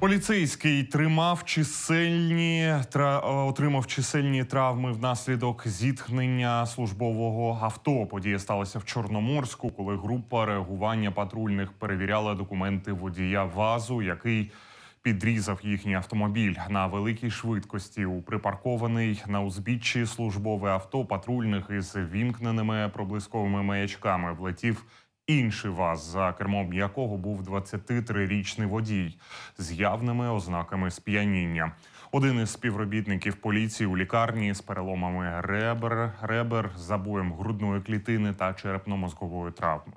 Поліцейський тримав чисельні тра, е, отримав чисельні травми внаслідок зіткнення службового авто. Подія сталася в Чорноморську, коли група реагування патрульних перевіряла документи водія вазу, який підрізав їхній автомобіль на великій швидкості. У припаркований на узбіччі службове авто патрульних із вімкненими проблисковими маячками влетів інший ВАЗ, за кермом якого був 23-річний водій з явними ознаками сп'яніння. Один із співробітників поліції у лікарні з переломами ребер, ребер, забоєм грудної клітини та черепно-мозкової травми.